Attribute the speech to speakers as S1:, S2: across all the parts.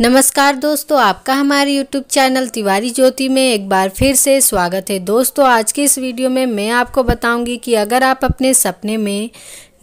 S1: नमस्कार दोस्तों आपका हमारे YouTube चैनल तिवारी ज्योति में एक बार फिर से स्वागत है दोस्तों आज के इस वीडियो में मैं आपको बताऊंगी कि अगर आप अपने सपने में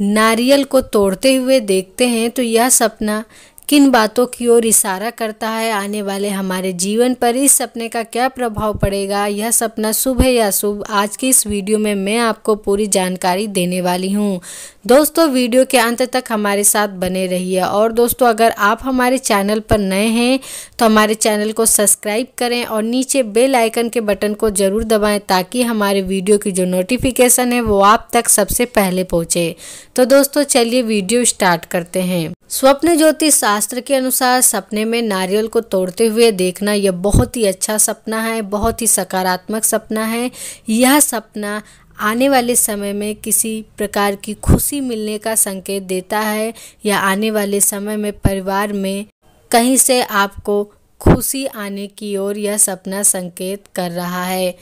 S1: नारियल को तोड़ते हुए देखते हैं तो यह सपना किन बातों की ओर इशारा करता है आने वाले हमारे जीवन पर इस सपने का क्या प्रभाव पड़ेगा यह सपना शुभ है या शुभ आज की इस वीडियो में मैं आपको पूरी जानकारी देने वाली हूँ दोस्तों वीडियो के अंत तक हमारे साथ बने रहिए और दोस्तों अगर आप हमारे चैनल पर नए हैं तो हमारे चैनल को सब्सक्राइब करें और नीचे बेल आइकन के बटन को ज़रूर दबाएं ताकि हमारे वीडियो की जो नोटिफिकेशन है वो आप तक सबसे पहले पहुँचे तो दोस्तों चलिए वीडियो स्टार्ट करते हैं स्वप्न ज्योतिष शास्त्र के अनुसार सपने में नारियल को तोड़ते हुए देखना यह बहुत ही अच्छा सपना है बहुत ही सकारात्मक सपना है यह सपना आने वाले समय में किसी प्रकार की खुशी मिलने का संकेत देता है या आने वाले समय में परिवार में कहीं से आपको खुशी आने की ओर यह सपना संकेत कर रहा है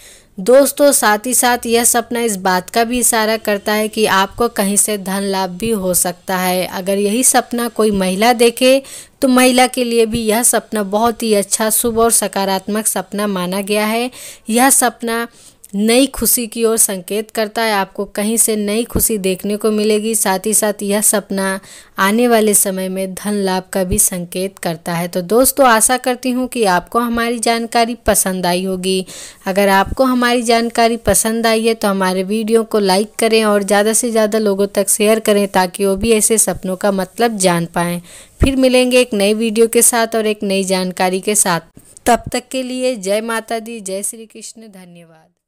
S1: दोस्तों साथ ही साथ यह सपना इस बात का भी इशारा करता है कि आपको कहीं से धन लाभ भी हो सकता है अगर यही सपना कोई महिला देखे तो महिला के लिए भी यह सपना बहुत ही अच्छा शुभ और सकारात्मक सपना माना गया है यह सपना नई खुशी की ओर संकेत करता है आपको कहीं से नई खुशी देखने को मिलेगी साथ ही साथ यह सपना आने वाले समय में धन लाभ का भी संकेत करता है तो दोस्तों आशा करती हूँ कि आपको हमारी जानकारी पसंद आई होगी अगर आपको हमारी जानकारी पसंद आई है तो हमारे वीडियो को लाइक करें और ज़्यादा से ज़्यादा लोगों तक शेयर करें ताकि वो भी ऐसे सपनों का मतलब जान पाएँ फिर मिलेंगे एक नई वीडियो के साथ और एक नई जानकारी के साथ तब तक के लिए जय माता दी जय श्री कृष्ण धन्यवाद